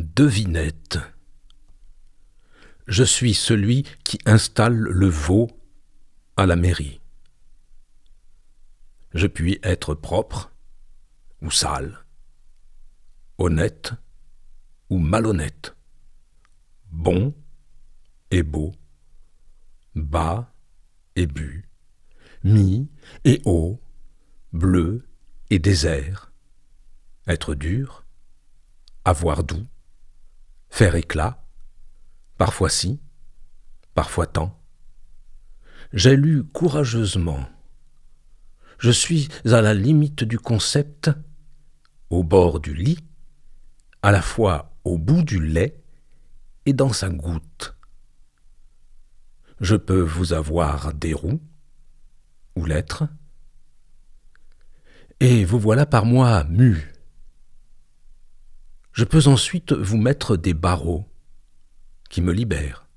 Devinette. Je suis celui qui installe le veau à la mairie. Je puis être propre ou sale, honnête ou malhonnête, bon et beau, bas et bu, mi et haut, bleu et désert, être dur, avoir doux, faire éclat, parfois si, parfois tant. J'ai lu courageusement. Je suis à la limite du concept, au bord du lit, à la fois au bout du lait et dans sa goutte. Je peux vous avoir des roues, ou l'être, et vous voilà par moi mu je peux ensuite vous mettre des barreaux qui me libèrent.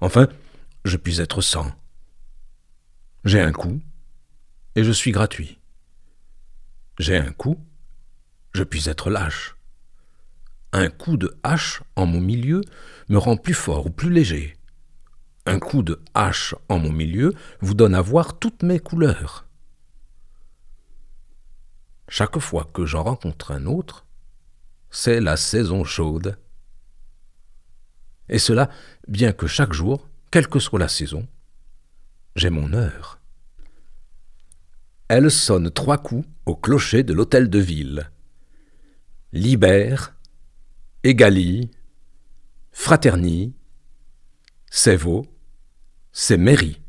Enfin, je puis être sans. J'ai un coup et je suis gratuit. J'ai un coup, je puis être lâche. Un coup de hache en mon milieu me rend plus fort ou plus léger. Un coup de hache en mon milieu vous donne à voir toutes mes couleurs. Chaque fois que j'en rencontre un autre, c'est la saison chaude. Et cela, bien que chaque jour, quelle que soit la saison, j'ai mon heure. Elle sonne trois coups au clocher de l'hôtel de ville. Libère, égalie, fraternie, c'est c'est mairie.